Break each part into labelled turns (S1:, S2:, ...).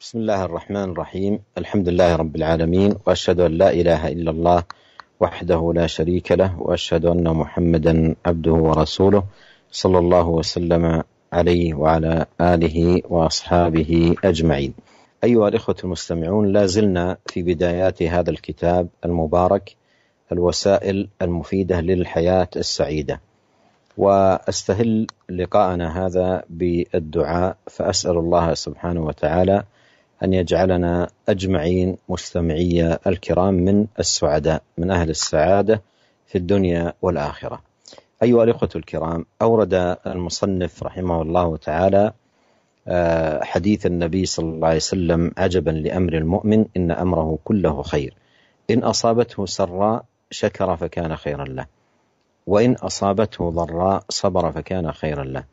S1: بسم الله الرحمن الرحيم الحمد لله رب العالمين وأشهد أن لا إله إلا الله وحده لا شريك له وأشهد أن محمدا عبده ورسوله صلى الله وسلم عليه وعلى آله وأصحابه أجمعين أيها الإخوة المستمعون لا زلنا في بدايات هذا الكتاب المبارك الوسائل المفيدة للحياة السعيدة واستهل لقاءنا هذا بالدعاء فاسال الله سبحانه وتعالى أن يجعلنا أجمعين مستمعي الكرام من السعداء من أهل السعادة في الدنيا والآخرة أيها الإخوة الكرام أورد المصنف رحمه الله تعالى آه، حديث النبي صلى الله عليه وسلم عجبا لأمر المؤمن إن أمره كله خير إن أصابته سراء شكر فكان خيرا له وإن أصابته ضراء صبر فكان خيرا له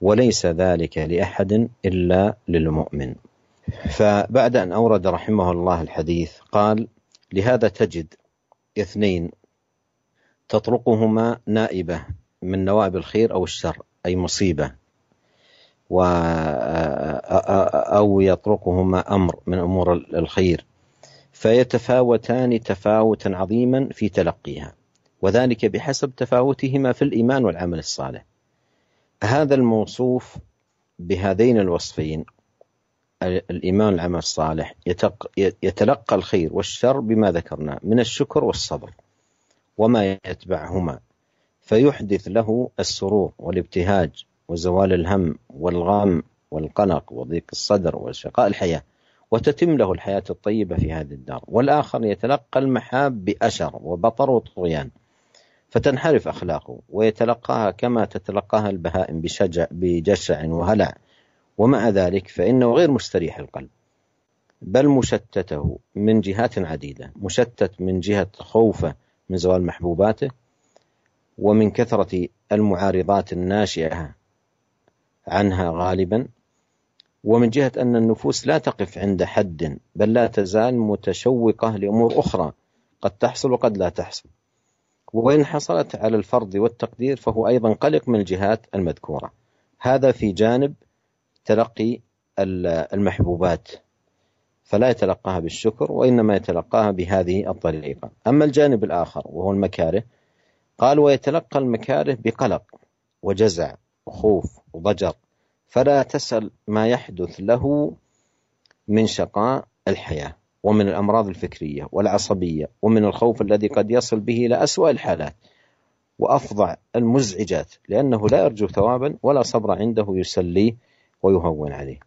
S1: وليس ذلك لأحد إلا للمؤمن فبعد أن أورد رحمه الله الحديث قال لهذا تجد اثنين تطرقهما نائبة من نوائب الخير أو الشر أي مصيبة و أو يطرقهما أمر من أمور الخير فيتفاوتان تفاوتا عظيما في تلقيها وذلك بحسب تفاوتهما في الإيمان والعمل الصالح هذا الموصوف بهذين الوصفين الإيمان العمل الصالح يتلقى الخير والشر بما ذكرنا من الشكر والصبر وما يتبعهما فيحدث له السرور والابتهاج وزوال الهم والغم والقلق وضيق الصدر وشقاء الحياة وتتم له الحياة الطيبة في هذه الدار والآخر يتلقى المحاب بأشر وبطر وطغيان فتنحرف أخلاقه ويتلقاها كما تتلقاها البهائم بشجع بجشع وهلع ومع ذلك فإنه غير مستريح القلب بل مشتته من جهات عديدة مشتت من جهة خوفه من زوال محبوباته ومن كثرة المعارضات الناشئة عنها غالبا ومن جهة أن النفوس لا تقف عند حد بل لا تزال متشوقة لأمور أخرى قد تحصل وقد لا تحصل وإن حصلت على الفرض والتقدير فهو أيضا قلق من الجهات المذكورة هذا في جانب تلقي المحبوبات فلا يتلقاها بالشكر وإنما يتلقاها بهذه الطريقة أما الجانب الآخر وهو المكاره قال ويتلقى المكاره بقلق وجزع وخوف وضجر فلا تسأل ما يحدث له من شقاء الحياة ومن الأمراض الفكرية والعصبية ومن الخوف الذي قد يصل به إلى أسوأ الحالات وأفظع المزعجات لأنه لا يرجو ثوابا ولا صبر عنده يسليه ويهون عليه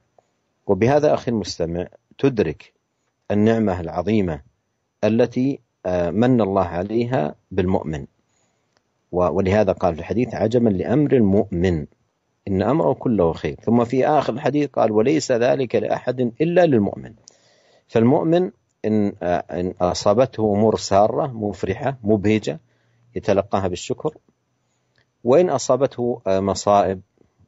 S1: وبهذا أخي المستمع تدرك النعمة العظيمة التي آه، من الله عليها بالمؤمن ولهذا قال في الحديث عجبا لأمر المؤمن إن أمره كله خير ثم في آخر الحديث قال وليس ذلك لأحد إلا للمؤمن فالمؤمن إن, آه، إن أصابته أمور سارة مفرحة مبهجة يتلقاها بالشكر وإن أصابته آه، مصائب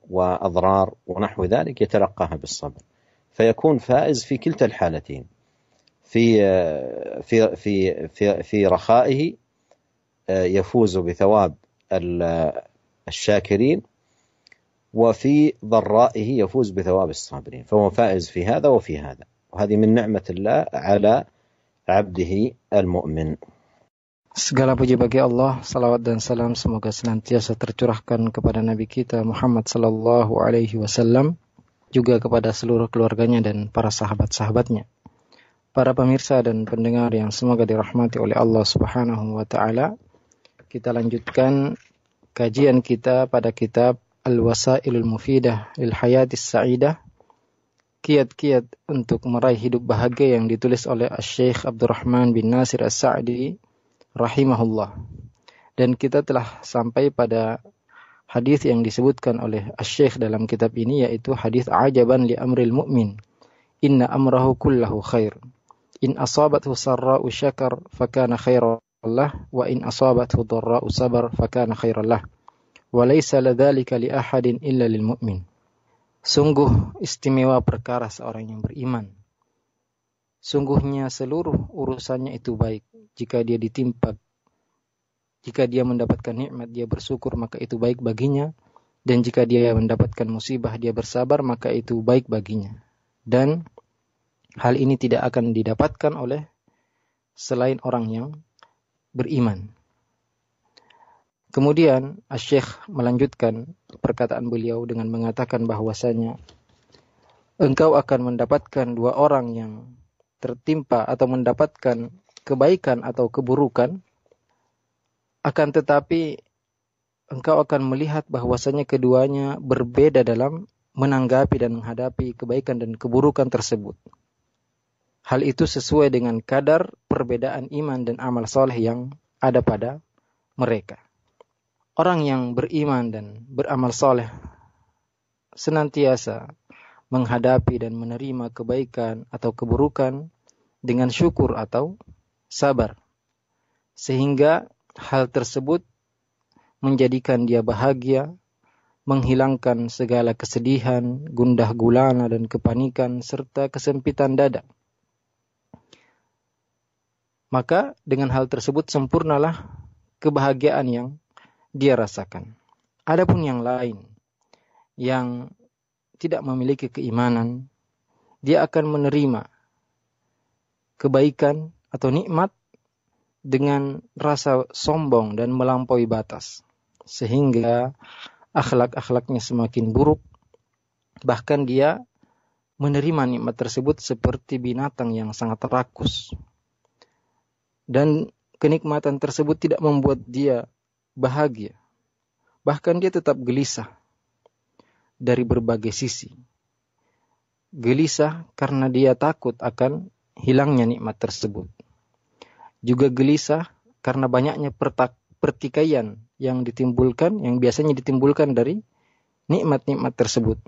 S1: واضرار ونحو ذلك يتلقاها بالصبر فيكون فائز في كلتا الحالتين في في في في, في رخائه آه، يفوز بثواب الشاكرين وفي ضرائه يفوز بثواب الصابرين فهو فائز في هذا وفي هذا وهذه من نعمة الله على عبده المؤمن Segala
S2: puji bagi Allah, salawat dan salam semoga senantiasa tercurahkan kepada Nabi kita Muhammad Sallallahu Alaihi Wasallam, juga kepada seluruh keluarganya dan para sahabat-sahabatnya. Para pemirsa dan pendengar yang semoga dirahmati oleh Allah Subhanahu wa taala, kita lanjutkan kajian kita pada kitab Al-Wasailul Mufidah lil Hayatis Sa'idah kiat-kiat untuk meraih hidup bahagia yang ditulis oleh Syekh Abdurrahman bin Nasir As-Sa'di rahimahullah. Dan kita telah sampai pada hadis yang disebutkan oleh Asy-Syaikh dalam kitab ini yaitu hadis ajaban li amril mu'min. Inna amrahu kullahu khair. In asabathu sarra'u syakar fakana khairallah wa in asabathu dharra'u sabar fakana khairallah. Wa laysa ladzalika li ahadin illa lil mu'min. Sungguh istimewa perkara seorang yang beriman. Sungguhnya seluruh urusannya itu baik jika dia ditimpa jika dia mendapatkan nikmat dia bersyukur maka itu baik baginya dan jika dia mendapatkan musibah dia bersabar maka itu baik baginya dan hal ini tidak akan didapatkan oleh selain orang yang beriman. Kemudian asy Syekh melanjutkan perkataan beliau dengan mengatakan bahwasanya engkau akan mendapatkan dua orang yang tertimpa atau mendapatkan kebaikan atau keburukan, akan tetapi engkau akan melihat bahwasanya keduanya berbeda dalam menanggapi dan menghadapi kebaikan dan keburukan tersebut. Hal itu sesuai dengan kadar perbedaan iman dan amal soleh yang ada pada mereka. Orang yang beriman dan beramal soleh senantiasa menghadapi dan menerima kebaikan atau keburukan dengan syukur atau sabar. Sehingga hal tersebut menjadikan dia bahagia, menghilangkan segala kesedihan, gundah gulana dan kepanikan serta kesempitan dada. Maka dengan hal tersebut sempurnalah kebahagiaan yang dia rasakan. Adapun yang lain yang tidak memiliki keimanan, dia akan menerima kebaikan atau nikmat dengan rasa sombong dan melampaui batas sehingga akhlak-akhlaknya semakin buruk bahkan dia menerima nikmat tersebut seperti binatang yang sangat rakus dan kenikmatan tersebut tidak membuat dia bahagia bahkan dia tetap gelisah dari berbagai sisi gelisah karena dia takut akan hilangnya nikmat tersebut juga gelisah karena banyaknya pertikaian yang ditimbulkan, yang biasanya ditimbulkan dari nikmat-nikmat tersebut.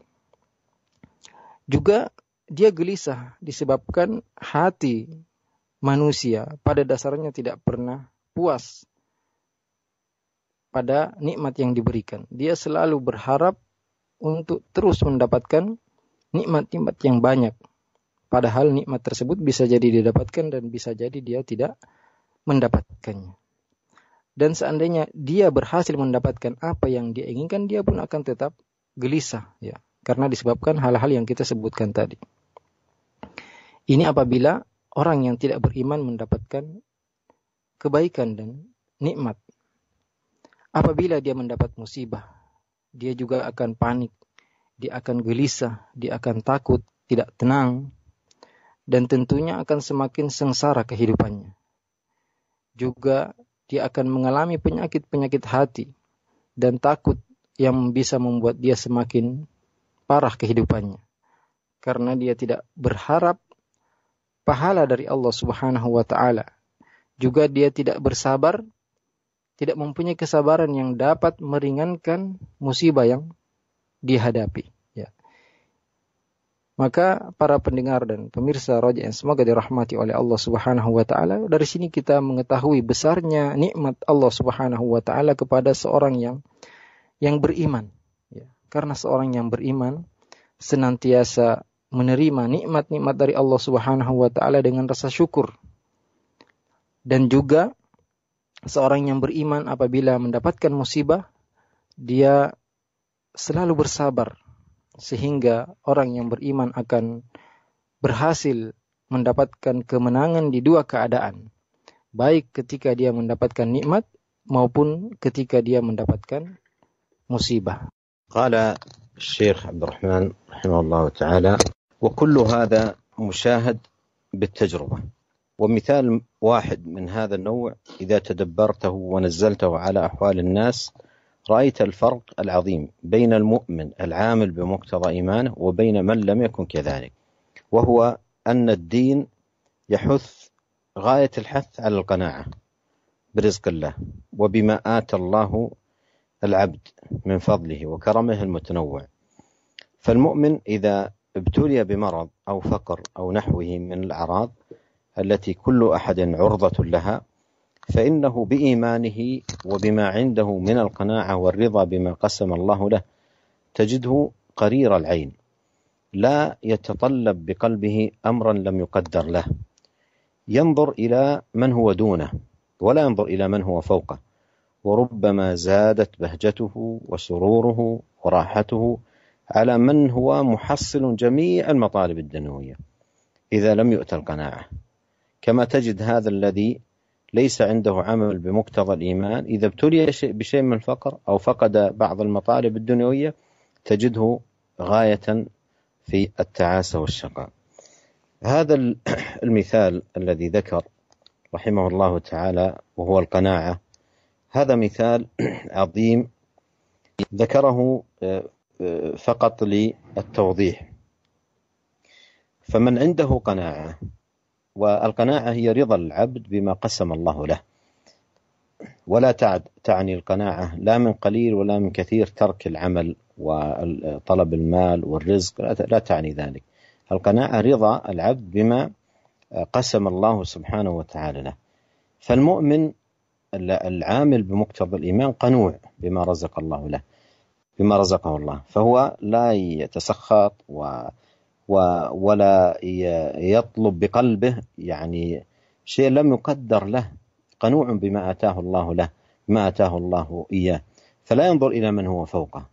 S2: Juga dia gelisah disebabkan hati manusia pada dasarnya tidak pernah puas pada nikmat yang diberikan. Dia selalu berharap untuk terus mendapatkan nikmat-nikmat yang banyak. Padahal nikmat tersebut bisa jadi didapatkan dan bisa jadi dia tidak mendapatkannya. Dan seandainya dia berhasil mendapatkan apa yang dia inginkan, dia pun akan tetap gelisah ya, karena disebabkan hal-hal yang kita sebutkan tadi. Ini apabila orang yang tidak beriman mendapatkan kebaikan dan nikmat. Apabila dia mendapat musibah, dia juga akan panik, dia akan gelisah, dia akan takut, tidak tenang, dan tentunya akan semakin sengsara kehidupannya juga dia akan mengalami penyakit-penyakit hati dan takut yang bisa membuat dia semakin parah kehidupannya. Karena dia tidak berharap pahala dari Allah Subhanahu wa taala. Juga dia tidak bersabar, tidak mempunyai kesabaran yang dapat meringankan musibah yang dihadapi. Maka para pendengar dan pemirsa Raja yang semoga dirahmati oleh Allah Subhanahu wa taala, dari sini kita mengetahui besarnya nikmat Allah Subhanahu wa taala kepada seorang yang yang beriman. Ya, karena seorang yang beriman senantiasa menerima nikmat-nikmat dari Allah Subhanahu wa taala dengan rasa syukur. Dan juga seorang yang beriman apabila mendapatkan musibah, dia selalu bersabar sehingga orang yang beriman akan berhasil mendapatkan kemenangan di dua keadaan baik ketika dia mendapatkan nikmat maupun ketika dia mendapatkan musibah
S1: qala syekh Abdul Rahman rahimahullah taala wa kullu hadha mushahad بالتجربه ومثال واحد من هذا النوع اذا تدبرته ونزلته على احوال الناس رأيت الفرق العظيم بين المؤمن العامل بمقتضى إيمانه وبين من لم يكن كذلك وهو أن الدين يحث غاية الحث على القناعة برزق الله وبما آتى الله العبد من فضله وكرمه المتنوع فالمؤمن إذا ابتلي بمرض أو فقر أو نحوه من الأعراض التي كل أحد عرضة لها فإنه بإيمانه وبما عنده من القناعة والرضا بما قسم الله له تجده قرير العين لا يتطلب بقلبه أمرا لم يقدر له ينظر إلى من هو دونه ولا ينظر إلى من هو فوقه وربما زادت بهجته وسروره وراحته على من هو محصل جميع المطالب الدنيويه اذا لم يؤت القناعه كما تجد هذا الذي ليس عنده عمل بمقتضى الإيمان إذا ابتلي بشيء من الفقر أو فقد بعض المطالب الدنيوية تجده غاية في التعاسة والشقاء هذا المثال الذي ذكر رحمه الله تعالى وهو القناعة هذا مثال عظيم ذكره آه، آه، فقط للتوضيح فمن عنده قناعة والقناعة هي رضا العبد بما قسم الله له ولا تعني القناعة لا من قليل ولا من كثير ترك العمل وطلب المال والرزق لا تعني ذلك القناعة رضا العبد بما قسم الله سبحانه وتعالى له فالمؤمن العامل بمقتضى الإيمان قنوع بما رزق الله له بما رزقه الله فهو لا يتسخط و ولا يطلب بقلبه يعني شيء لم يقدر له قنوع بما اتاه الله له ما اتاه الله اياه فلا ينظر الى من هو فوقه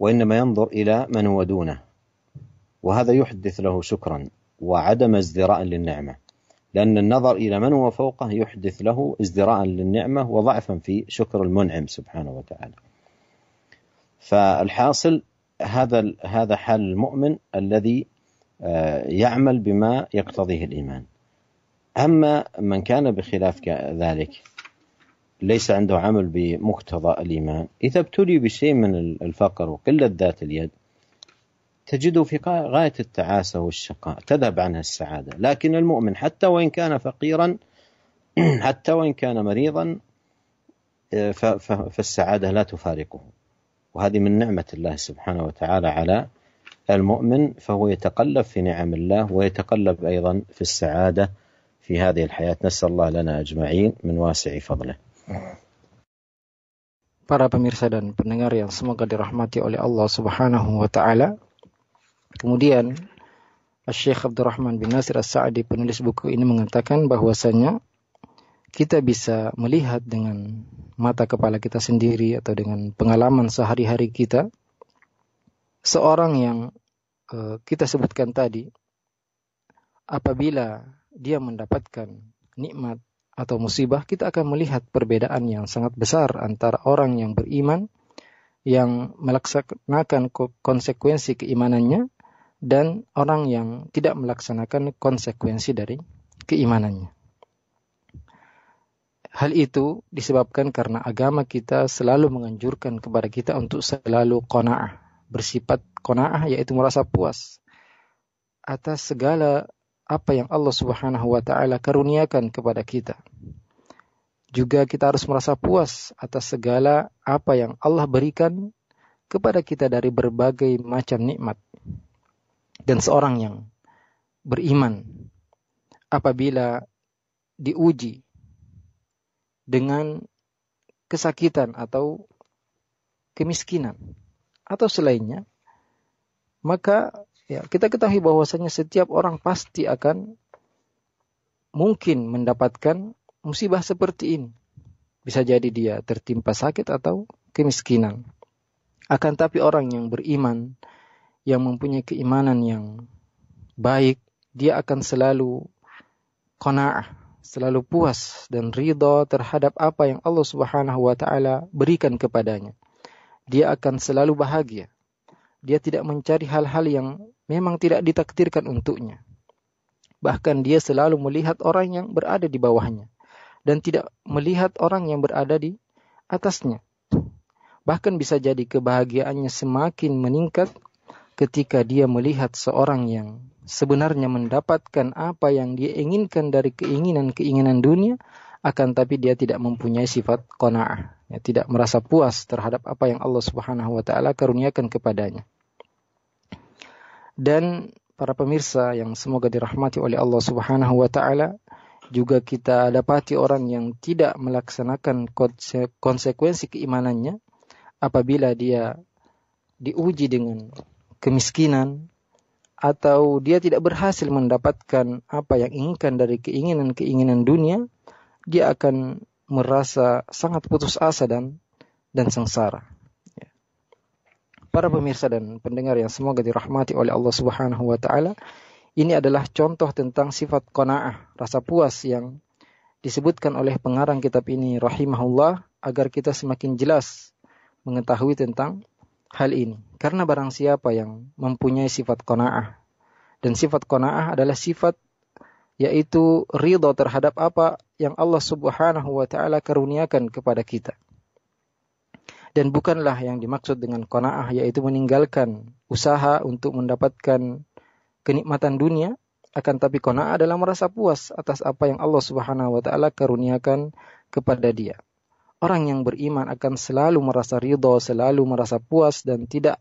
S1: وانما ينظر الى من هو دونه وهذا يحدث له شكرا وعدم ازدراء للنعمه لان النظر الى من هو فوقه يحدث له ازدراء للنعمه وضعفا في شكر المنعم سبحانه وتعالى فالحاصل هذا هذا حال المؤمن الذي آه، يعمل بما يقتضيه الايمان. اما من كان بخلاف ذلك ليس عنده عمل بمقتضى الايمان، اذا ابتلي بشيء من الفقر وقله ذات اليد تجده في غايه التعاسه والشقاء، تذهب عنه السعاده، لكن المؤمن حتى وان كان فقيرا حتى وان كان مريضا آه، فالسعاده لا تفارقه وهذه من نعمة الله سبحانه وتعالى على المؤمن فهو يتقلب في نعم الله ويتقلب أيضا في السعادة في هذه الحياة نسأل الله لنا أجمعين من واسع فضله
S2: Para pemirsa dan pendengar yang semoga dirahmati oleh Allah Subhanahu wa taala. Kemudian Syekh Abdurrahman bin Nasir As-Sa'di penulis buku ini mengatakan bahwasanya kita bisa melihat dengan mata kepala kita sendiri atau dengan pengalaman sehari-hari kita seorang yang eh, kita sebutkan tadi apabila dia mendapatkan nikmat atau musibah kita akan melihat perbedaan yang sangat besar antara orang yang beriman yang melaksanakan konsekuensi keimanannya dan orang yang tidak melaksanakan konsekuensi dari keimanannya. Hal itu disebabkan karena agama kita selalu menganjurkan kepada kita untuk selalu kona'ah. Bersifat kona'ah yaitu merasa puas. Atas segala apa yang Allah subhanahu wa ta'ala karuniakan kepada kita. Juga kita harus merasa puas atas segala apa yang Allah berikan kepada kita dari berbagai macam nikmat. Dan seorang yang beriman apabila diuji dengan kesakitan atau kemiskinan atau selainnya, maka ya kita ketahui bahwasanya setiap orang pasti akan mungkin mendapatkan musibah seperti ini. Bisa jadi dia tertimpa sakit atau kemiskinan. Akan tapi orang yang beriman, yang mempunyai keimanan yang baik, dia akan selalu kona'ah, selalu puas dan ridho terhadap apa yang Allah Subhanahu wa taala berikan kepadanya. Dia akan selalu bahagia. Dia tidak mencari hal-hal yang memang tidak ditakdirkan untuknya. Bahkan dia selalu melihat orang yang berada di bawahnya dan tidak melihat orang yang berada di atasnya. Bahkan bisa jadi kebahagiaannya semakin meningkat ketika dia melihat seorang yang sebenarnya mendapatkan apa yang dia inginkan dari keinginan-keinginan dunia, akan tapi dia tidak mempunyai sifat kona'ah. Ya, tidak merasa puas terhadap apa yang Allah Subhanahu wa taala karuniakan kepadanya. Dan para pemirsa yang semoga dirahmati oleh Allah Subhanahu wa taala, juga kita dapati orang yang tidak melaksanakan konsekuensi keimanannya apabila dia diuji dengan kemiskinan, atau dia tidak berhasil mendapatkan apa yang inginkan dari keinginan-keinginan dunia, dia akan merasa sangat putus asa dan dan sengsara. Ya. Para pemirsa dan pendengar yang semoga dirahmati oleh Allah Subhanahu wa taala, ini adalah contoh tentang sifat qanaah, rasa puas yang disebutkan oleh pengarang kitab ini rahimahullah agar kita semakin jelas mengetahui tentang hal ini. Karena barang siapa yang mempunyai sifat kona'ah. Dan sifat kona'ah adalah sifat yaitu ridho terhadap apa yang Allah Subhanahu wa taala karuniakan kepada kita. Dan bukanlah yang dimaksud dengan konaah yaitu meninggalkan usaha untuk mendapatkan kenikmatan dunia, akan tapi konaah adalah merasa puas atas apa yang Allah Subhanahu wa taala karuniakan kepada dia. Orang yang beriman akan selalu merasa ridho, selalu merasa puas dan tidak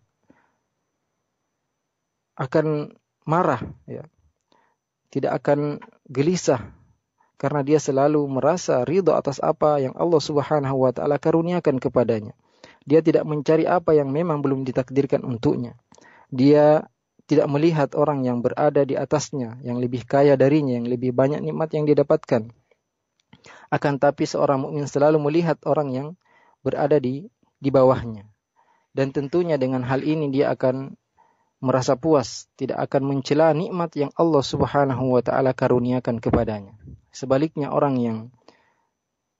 S2: akan marah, ya. tidak akan gelisah karena dia selalu merasa ridho atas apa yang Allah Subhanahu wa taala karuniakan kepadanya. Dia tidak mencari apa yang memang belum ditakdirkan untuknya. Dia tidak melihat orang yang berada di atasnya, yang lebih kaya darinya, yang lebih banyak nikmat yang didapatkan. Akan tapi seorang mukmin selalu melihat orang yang berada di di bawahnya. Dan tentunya dengan hal ini dia akan merasa puas, tidak akan mencela nikmat yang Allah Subhanahu wa taala karuniakan kepadanya. Sebaliknya orang yang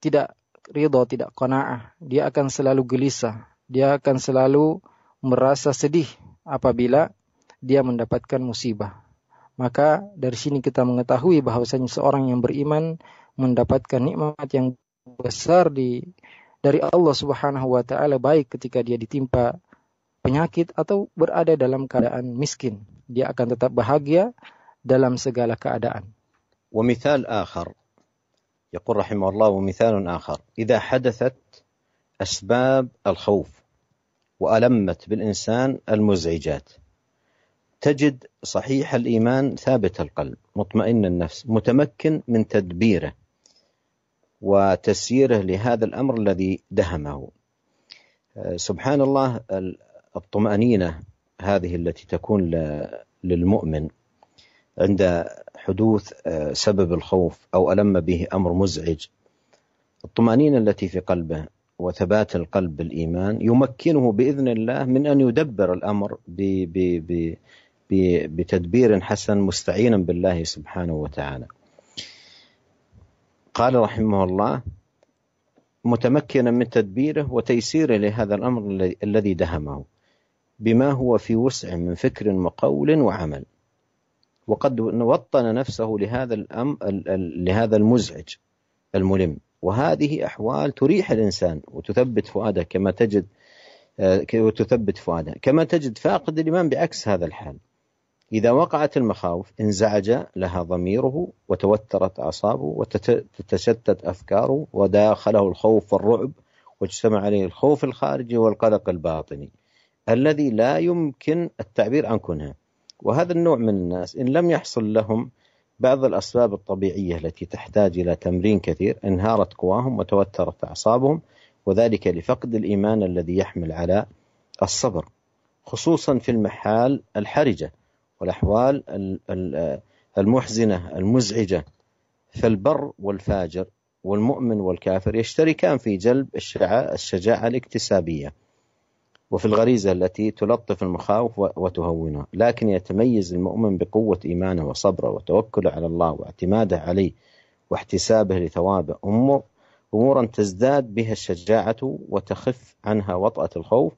S2: tidak ridho, tidak qanaah, dia akan selalu gelisah, dia akan selalu merasa sedih apabila dia mendapatkan musibah. Maka dari sini kita mengetahui bahwasanya seorang yang beriman mendapatkan nikmat yang besar di dari Allah Subhanahu wa taala baik ketika dia ditimpa penyakit atau berada dalam keadaan miskin dia akan tetap bahagia dalam segala keadaan
S1: ومثال آخر يقول رحمه الله ومثال آخر إذا حدثت أسباب الخوف وألمت بالإنسان المزعجات تجد صحيح الإيمان ثابت القلب مطمئن النفس متمكن من تدبيره وتسييره لهذا الامر الذي دهمه. آه، سبحان الله الطمأنينه هذه التي تكون للمؤمن عند حدوث آه، سبب الخوف او الم به امر مزعج. الطمأنينه التي في قلبه وثبات القلب بالايمان يمكنه باذن الله من ان يدبر الامر ب ب ب بتدبير حسن مستعينا بالله سبحانه وتعالى. قال رحمه الله متمكنا من تدبيره وتيسيره لهذا الأمر الذي دهمه بما هو في وسع من فكر وقول وعمل وقد وطن نفسه لهذا الأم لهذا المزعج الملم وهذه أحوال تريح الإنسان وتثبت فؤاده كما تجد آه، وتثبت فؤاده كما تجد فاقد الإيمان بعكس هذا الحال إذا وقعت المخاوف انزعج لها ضميره وتوترت أعصابه وتتشتت أفكاره وداخله الخوف والرعب واجتمع عليه الخوف الخارجي والقلق الباطني الذي لا يمكن التعبير عن كنهه وهذا النوع من الناس إن لم يحصل لهم بعض الأسباب الطبيعية التي تحتاج إلى تمرين كثير انهارت قواهم وتوترت أعصابهم وذلك لفقد الإيمان الذي يحمل على الصبر خصوصا في المحال الحرجة والأحوال المحزنة المزعجة فالبر والفاجر والمؤمن والكافر يشتركان في جلب الشجاعة الاكتسابية وفي الغريزة التي تلطف المخاوف وتهونها لكن يتميز المؤمن بقوة إيمانه وصبره وتوكله على الله واعتماده عليه واحتسابه لثوابه أمور أمورا تزداد بها الشجاعة وتخف عنها وطأة الخوف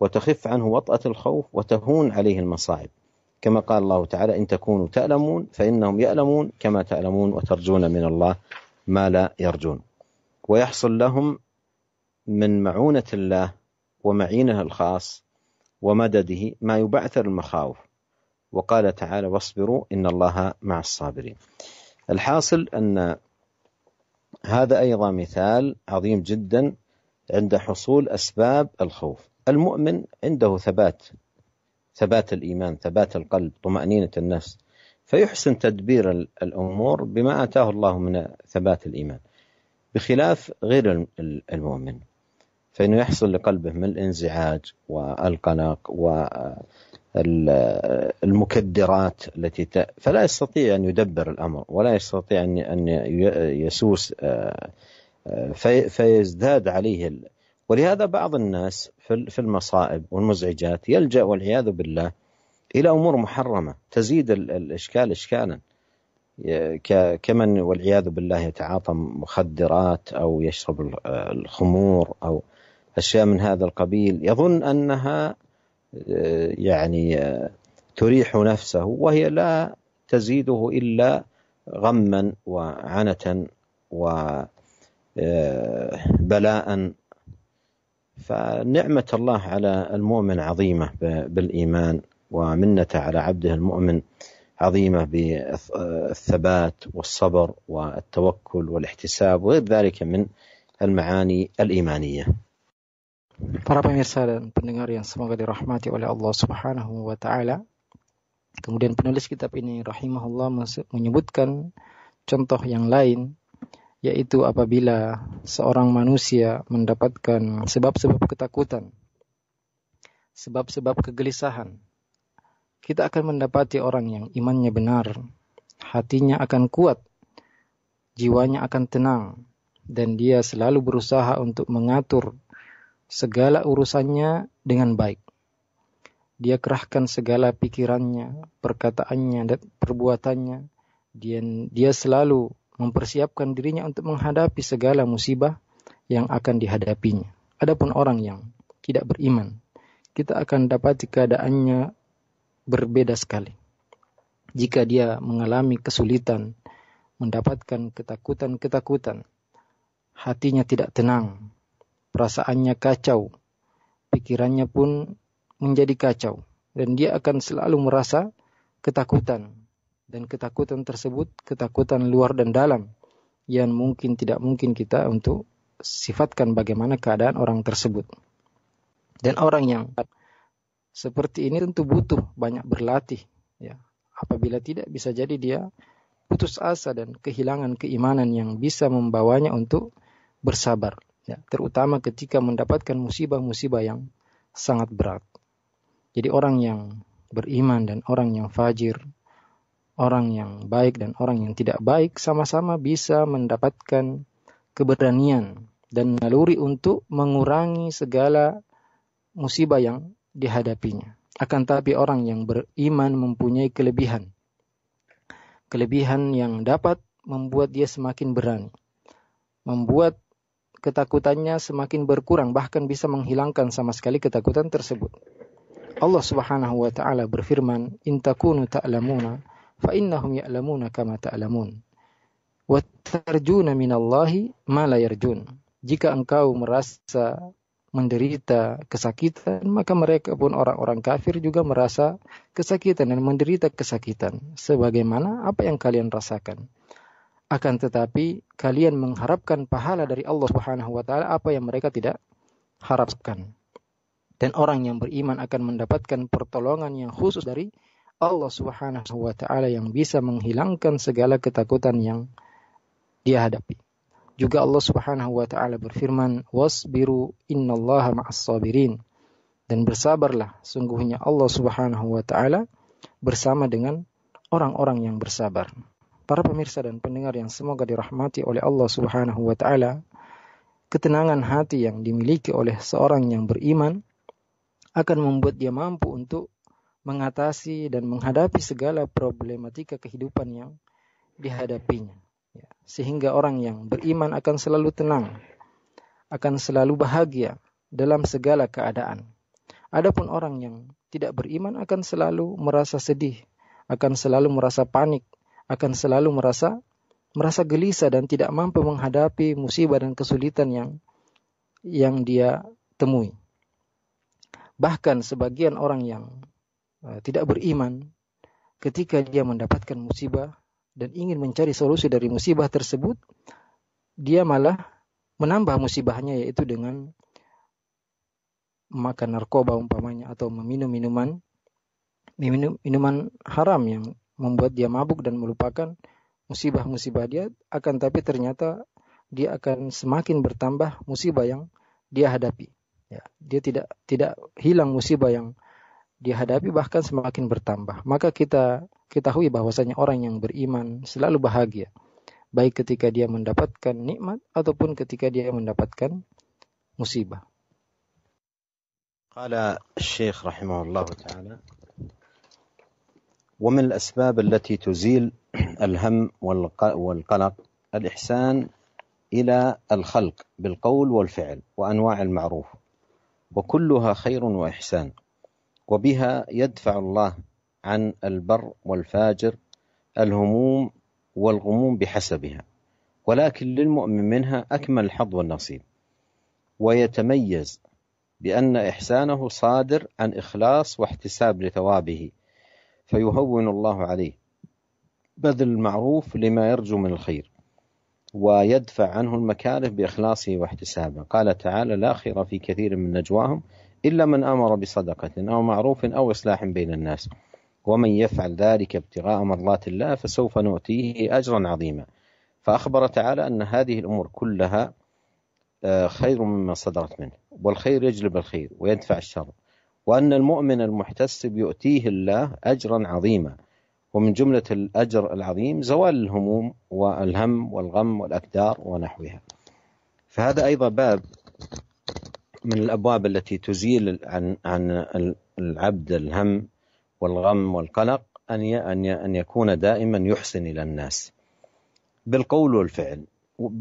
S1: وتخف عنه وطأة الخوف وتهون عليه المصائب كما قال الله تعالى إن تكونوا تألمون فإنهم يألمون كما تألمون وترجون من الله ما لا يرجون ويحصل لهم من معونة الله ومعينه الخاص ومدده ما يبعثر المخاوف وقال تعالى واصبروا إن الله مع الصابرين الحاصل أن هذا أيضا مثال عظيم جدا عند حصول أسباب الخوف المؤمن عنده ثبات ثبات الإيمان ثبات القلب طمأنينة النفس فيحسن تدبير الأمور بما آتاه الله من ثبات الإيمان بخلاف غير المؤمن فإنه يحصل لقلبه من الانزعاج والقلق والمكدرات التي ت... فلا يستطيع أن يدبر الأمر ولا يستطيع أن يسوس آه، آه، فيزداد عليه ولهذا بعض الناس في المصائب والمزعجات يلجأ والعياذ بالله إلى أمور محرمة تزيد الإشكال إشكالا كمن والعياذ بالله يتعاطى مخدرات أو يشرب الخمور أو أشياء من هذا القبيل يظن أنها آه، يعني آه، تريح نفسه وهي لا تزيده إلا غما وعنة وبلاء آه، فنعمة الله على المؤمن عظيمة بالإيمان ومنته على عبده المؤمن عظيمة بالثبات والصبر والتوكل والاحتساب وغير ذلك من المعاني الإيمانية
S2: Para pemirsa dan pendengar yang semoga dirahmati oleh Allah Subhanahu wa taala. Kemudian penulis kitab ini rahimahullah menyebutkan contoh yang lain yaitu apabila seorang manusia mendapatkan sebab-sebab ketakutan, sebab-sebab kegelisahan, kita akan mendapati orang yang imannya benar, hatinya akan kuat, jiwanya akan tenang, dan dia selalu berusaha untuk mengatur segala urusannya dengan baik. Dia kerahkan segala pikirannya, perkataannya, dan perbuatannya. Dia, dia selalu mempersiapkan dirinya untuk menghadapi segala musibah yang akan dihadapinya. Adapun orang yang tidak beriman, kita akan dapat keadaannya berbeda sekali. Jika dia mengalami kesulitan, mendapatkan ketakutan-ketakutan, hatinya tidak tenang, perasaannya kacau, pikirannya pun menjadi kacau, dan dia akan selalu merasa ketakutan, dan ketakutan tersebut ketakutan luar dan dalam yang mungkin tidak mungkin kita untuk sifatkan bagaimana keadaan orang tersebut. Dan orang yang seperti ini tentu butuh banyak berlatih ya. Apabila tidak bisa jadi dia putus asa dan kehilangan keimanan yang bisa membawanya untuk bersabar ya, terutama ketika mendapatkan musibah-musibah yang sangat berat. Jadi orang yang beriman dan orang yang fajir orang yang baik dan orang yang tidak baik sama-sama bisa mendapatkan keberanian dan naluri untuk mengurangi segala musibah yang dihadapinya. Akan tapi orang yang beriman mempunyai kelebihan. Kelebihan yang dapat membuat dia semakin berani. Membuat ketakutannya semakin berkurang bahkan bisa menghilangkan sama sekali ketakutan tersebut. Allah Subhanahu wa taala berfirman, "In takunu ta'lamuna" ta fa innahum ya'lamuna kama ta'lamun. مِنَ minallahi ma la yarjun. Jika engkau merasa menderita kesakitan, maka mereka pun orang-orang kafir juga merasa kesakitan dan menderita kesakitan. Sebagaimana apa yang kalian rasakan. Akan tetapi kalian mengharapkan pahala dari Allah Subhanahu wa taala apa yang mereka tidak harapkan. Dan orang yang beriman akan mendapatkan pertolongan yang khusus dari Allah Subhanahu wa taala yang bisa menghilangkan segala ketakutan yang dia hadapi. Juga Allah Subhanahu wa taala berfirman, "Wasbiru innallaha ma'as sabirin." Dan bersabarlah, sungguhnya Allah Subhanahu wa taala bersama dengan orang-orang yang bersabar. Para pemirsa dan pendengar yang semoga dirahmati oleh Allah Subhanahu wa taala, ketenangan hati yang dimiliki oleh seorang yang beriman akan membuat dia mampu untuk mengatasi dan menghadapi segala problematika kehidupan yang dihadapinya. Ya, sehingga orang yang beriman akan selalu tenang, akan selalu bahagia dalam segala keadaan. Adapun orang yang tidak beriman akan selalu merasa sedih, akan selalu merasa panik, akan selalu merasa merasa gelisah dan tidak mampu menghadapi musibah dan kesulitan yang yang dia temui. Bahkan sebagian orang yang Eh, tidak beriman ketika dia mendapatkan musibah dan ingin mencari solusi dari musibah tersebut, dia malah menambah musibahnya yaitu dengan makan narkoba umpamanya atau meminum minuman minum minuman haram yang membuat dia mabuk dan melupakan musibah-musibah dia akan tapi ternyata dia akan semakin bertambah musibah yang dia hadapi ya dia tidak tidak hilang musibah yang dihadapi bahkan semakin bertambah. Maka kita ketahui bahwasanya orang yang beriman selalu bahagia, baik ketika dia mendapatkan nikmat ataupun ketika dia mendapatkan musibah.
S1: قال الشيخ رحمه الله تعالى ومن الأسباب التي تزيل الهم والقلق الإحسان إلى الخلق بالقول والفعل وأنواع المعروف وكلها خير وإحسان وبها يدفع الله عن البر والفاجر الهموم والغموم بحسبها ولكن للمؤمن منها اكمل الحظ والنصيب ويتميز بان احسانه صادر عن اخلاص واحتساب لثوابه فيهون الله عليه بذل المعروف لما يرجو من الخير ويدفع عنه المكاره باخلاصه واحتسابه قال تعالى لا خير في كثير من نجواهم إلا من أمر بصدقة أو معروف أو إصلاح بين الناس ومن يفعل ذلك ابتغاء مرضات الله فسوف نؤتيه أجرا عظيما فأخبر تعالى أن هذه الأمور كلها آه، خير مما صدرت منه والخير يجلب الخير ويدفع الشر وأن المؤمن المحتسب يؤتيه الله أجرا عظيما ومن جملة الأجر العظيم زوال الهموم والهم والغم والأكدار ونحوها فهذا أيضا باب من الابواب التي تزيل عن عن العبد الهم والغم والقلق ان ان ان يكون دائما يحسن الى الناس بالقول والفعل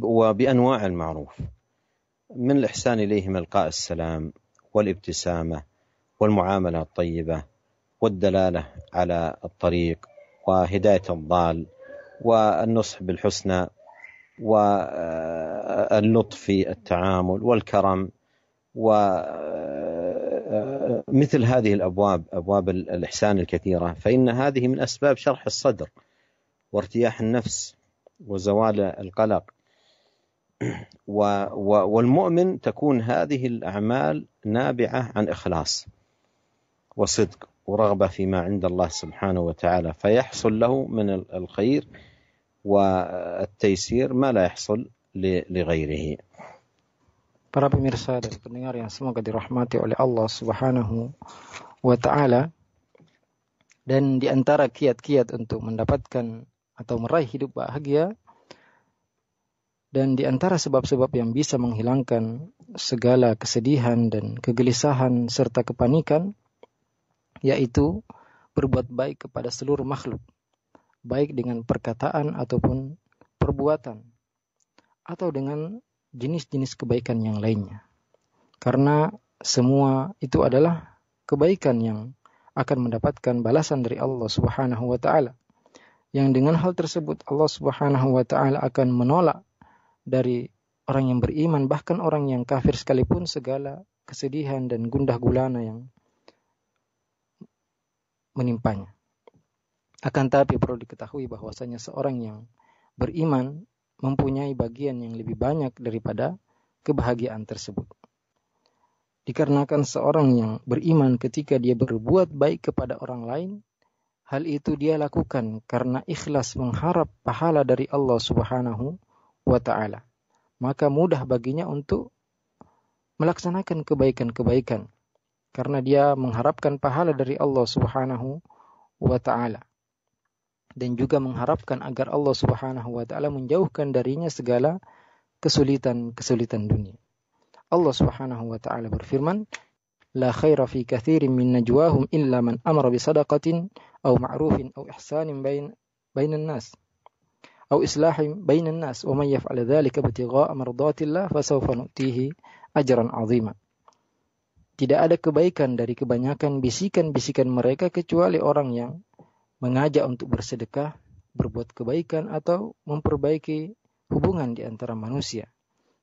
S1: وبانواع المعروف من الاحسان اليهم القاء السلام والابتسامه والمعامله الطيبه والدلاله على الطريق وهدايه الضال والنصح بالحسنى واللطف في التعامل والكرم ومثل آه، آه، هذه الابواب ابواب الاحسان الكثيره فان هذه من اسباب شرح الصدر وارتياح النفس وزوال القلق والمؤمن تكون هذه الاعمال نابعه عن اخلاص وصدق ورغبه فيما عند الله سبحانه وتعالى فيحصل له من الخير والتيسير ما لا يحصل لغيره
S2: Para pemirsa dan pendengar yang semoga dirahmati oleh Allah Subhanahu wa taala dan di antara kiat-kiat untuk mendapatkan atau meraih hidup bahagia dan di antara sebab-sebab yang bisa menghilangkan segala kesedihan dan kegelisahan serta kepanikan yaitu berbuat baik kepada seluruh makhluk baik dengan perkataan ataupun perbuatan atau dengan jenis-jenis kebaikan yang lainnya. Karena semua itu adalah kebaikan yang akan mendapatkan balasan dari Allah Subhanahu wa taala. Yang dengan hal tersebut Allah Subhanahu wa taala akan menolak dari orang yang beriman bahkan orang yang kafir sekalipun segala kesedihan dan gundah gulana yang menimpanya. Akan tapi perlu diketahui bahwasanya seorang yang beriman mempunyai bagian yang lebih banyak daripada kebahagiaan tersebut. Dikarenakan seorang yang beriman ketika dia berbuat baik kepada orang lain, hal itu dia lakukan karena ikhlas mengharap pahala dari Allah Subhanahu wa taala. Maka mudah baginya untuk melaksanakan kebaikan-kebaikan karena dia mengharapkan pahala dari Allah Subhanahu wa taala dan juga mengharapkan agar Allah Subhanahu wa taala menjauhkan darinya segala kesulitan-kesulitan dunia. Allah Subhanahu wa taala berfirman, "La khaira fi katsirin min najwahum illa man amara bi sadaqatin aw ma'rufin aw ihsanin bain bainan nas." أو إصلاح بين الناس ومن يفعل ذلك ابتغاء مرضات الله فسوف نؤتيه أجرا عظيما Tidak ada kebaikan dari kebanyakan bisikan-bisikan mereka kecuali orang yang mengajak untuk bersedekah, berbuat kebaikan atau memperbaiki hubungan di antara manusia.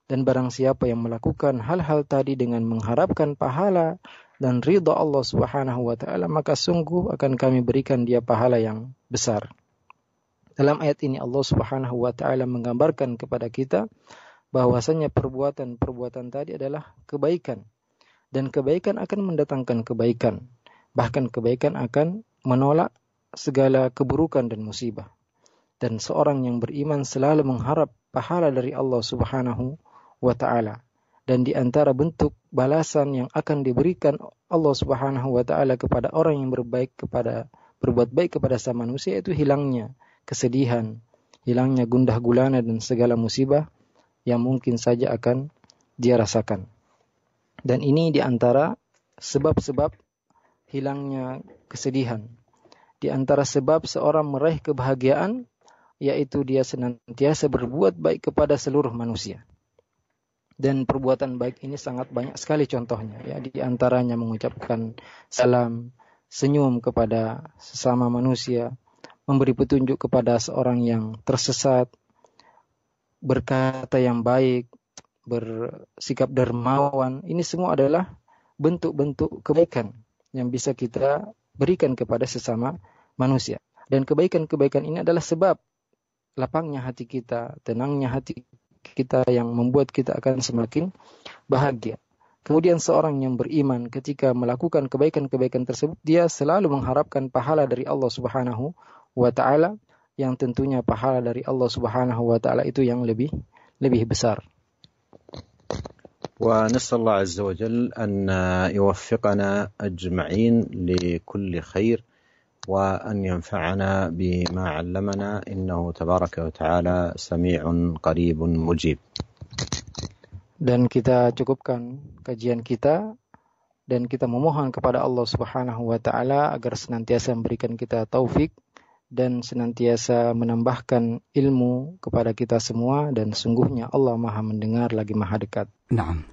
S2: Dan barang siapa yang melakukan hal-hal tadi dengan mengharapkan pahala dan ridha Allah Subhanahu wa taala, maka sungguh akan kami berikan dia pahala yang besar. Dalam ayat ini Allah Subhanahu wa taala menggambarkan kepada kita bahwasanya perbuatan-perbuatan tadi adalah kebaikan dan kebaikan akan mendatangkan kebaikan. Bahkan kebaikan akan menolak segala keburukan dan musibah. Dan seorang yang beriman selalu mengharap pahala dari Allah Subhanahu wa taala. Dan di antara bentuk balasan yang akan diberikan Allah Subhanahu wa taala kepada orang yang berbaik kepada berbuat baik kepada sama manusia itu hilangnya kesedihan, hilangnya gundah gulana dan segala musibah yang mungkin saja akan dia rasakan. Dan ini di antara sebab-sebab hilangnya kesedihan di antara sebab seorang meraih kebahagiaan yaitu dia senantiasa berbuat baik kepada seluruh manusia. Dan perbuatan baik ini sangat banyak sekali contohnya ya di antaranya mengucapkan salam, senyum kepada sesama manusia, memberi petunjuk kepada seorang yang tersesat, berkata yang baik, bersikap dermawan. Ini semua adalah bentuk-bentuk kebaikan yang bisa kita berikan kepada sesama manusia. Dan kebaikan-kebaikan ini adalah sebab lapangnya hati kita, tenangnya hati kita yang membuat kita akan semakin bahagia. Kemudian seorang yang beriman ketika melakukan kebaikan-kebaikan tersebut dia selalu mengharapkan pahala dari Allah Subhanahu wa taala yang tentunya pahala dari Allah Subhanahu wa taala itu yang lebih lebih besar.
S1: ونسأل الله عز وجل أن يوفقنا أجمعين لكل خير وأن ينفعنا بما علمنا إنه تبارك وتعالى سميع قريب مجيب
S2: dan kita cukupkan kajian kita dan kita memohon kepada Allah Subhanahu wa taala agar senantiasa memberikan kita taufik dan senantiasa menambahkan ilmu kepada kita semua dan sungguhnya Allah Maha mendengar lagi Maha
S3: dekat. Naam.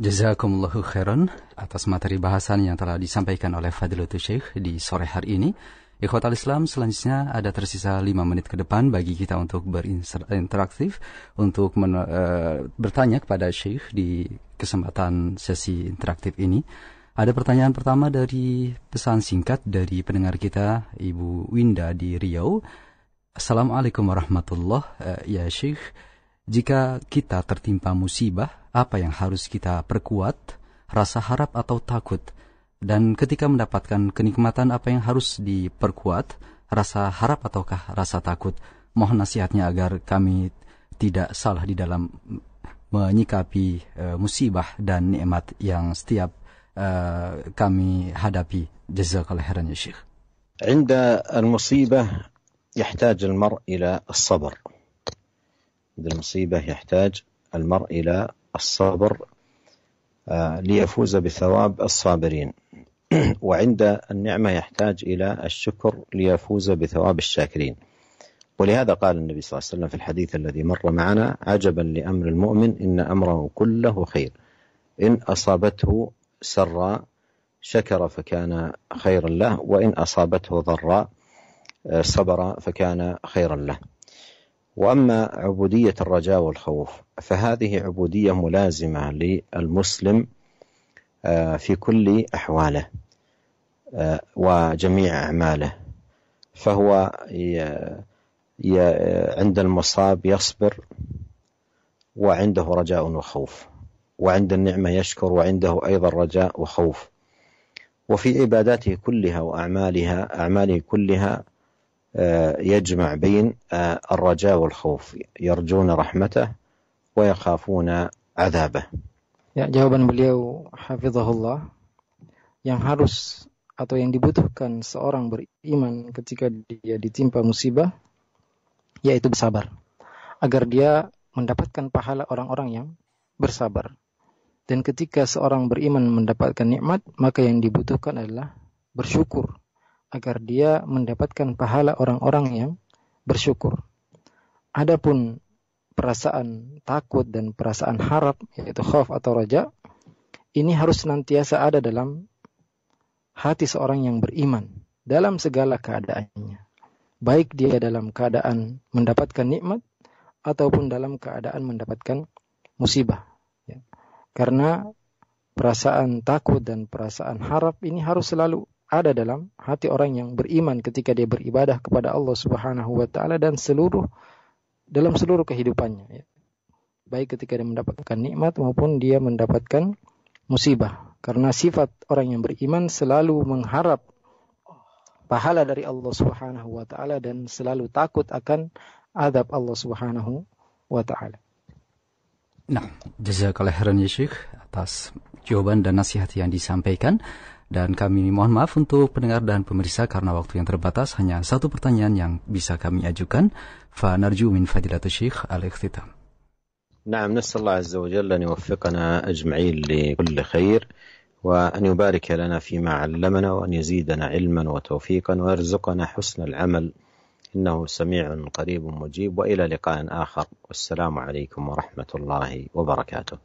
S3: Jazakumullahu khairan atas materi bahasan yang telah disampaikan oleh Fadilatul Syekh di sore hari ini. Ikhwatal Islam, selanjutnya ada tersisa 5 menit ke depan bagi kita untuk berinteraktif, untuk men, uh, eh, bertanya kepada Syekh di kesempatan sesi interaktif ini. Ada pertanyaan pertama dari pesan singkat dari pendengar kita Ibu Winda di Riau. Assalamualaikum warahmatullahi eh, Ya Syekh, jika kita tertimpa musibah, apa yang harus kita perkuat? Rasa harap atau takut? Dan ketika mendapatkan kenikmatan apa yang harus diperkuat? Rasa harap ataukah rasa takut? Mohon nasihatnya agar kami tidak salah di dalam menyikapi eh, musibah dan nikmat yang setiap آه، kami hadapi.
S1: Jazakallah khairan ya Syekh. عند المصيبة يحتاج المرء إلى الصبر عند المصيبة يحتاج المرء إلى الصبر آه، ليفوز بثواب الصابرين وعند النعمة يحتاج إلى الشكر ليفوز بثواب الشاكرين ولهذا قال النبي صلى الله عليه وسلم في الحديث الذي مر معنا عجبا لأمر المؤمن إن أمره كله خير إن أصابته سرا شكر فكان خيرا له وإن أصابته ضرا آه، صبر فكان خيرا له وأما عبودية الرجاء والخوف فهذه عبودية ملازمة للمسلم آه، في كل أحواله آه، وجميع أعماله فهو عند المصاب يصبر وعنده رجاء وخوف وعند النعمة يشكر وعنده أيضا رجاء وخوف وفي عباداته كلها وأعمالها أعماله كلها يجمع بين الرجاء والخوف يرجون رحمته ويخافون عذابه
S2: Ya, jawaban beliau hafizahullah
S1: yang harus
S2: atau yang dibutuhkan seorang beriman ketika dia ditimpa musibah yaitu bersabar agar dia mendapatkan pahala orang-orang yang bersabar. Dan ketika seorang beriman mendapatkan nikmat, maka yang dibutuhkan adalah bersyukur agar dia mendapatkan pahala orang-orang yang bersyukur. Adapun perasaan takut dan perasaan harap yaitu khauf atau raja ini harus senantiasa ada dalam hati seorang yang beriman dalam segala keadaannya. Baik dia dalam keadaan mendapatkan nikmat ataupun dalam keadaan mendapatkan musibah. Karena perasaan takut dan perasaan harap ini harus selalu ada dalam hati orang yang beriman ketika dia beribadah kepada Allah Subhanahu wa taala dan seluruh dalam seluruh kehidupannya ya. Baik ketika dia mendapatkan nikmat maupun dia mendapatkan musibah. Karena sifat orang yang beriman selalu mengharap pahala dari Allah Subhanahu wa taala dan selalu takut akan azab Allah Subhanahu
S3: wa taala. Nah, jazakallah khairan ya Syekh atas jawaban dan nasihat yang disampaikan. Dan kami mohon maaf untuk pendengar dan pemirsa karena waktu yang terbatas hanya satu pertanyaan yang bisa kami ajukan. Fa narju min fadilatu syekh al-ikhtitam.
S1: نعم نسأل الله عز وجل أن يوفقنا أجمعين لكل خير وأن يبارك لنا فيما علمنا وأن يزيدنا علما وتوفيقا ويرزقنا حسن العمل إنه سميع قريب مجيب وإلى لقاء آخر والسلام عليكم ورحمة الله وبركاته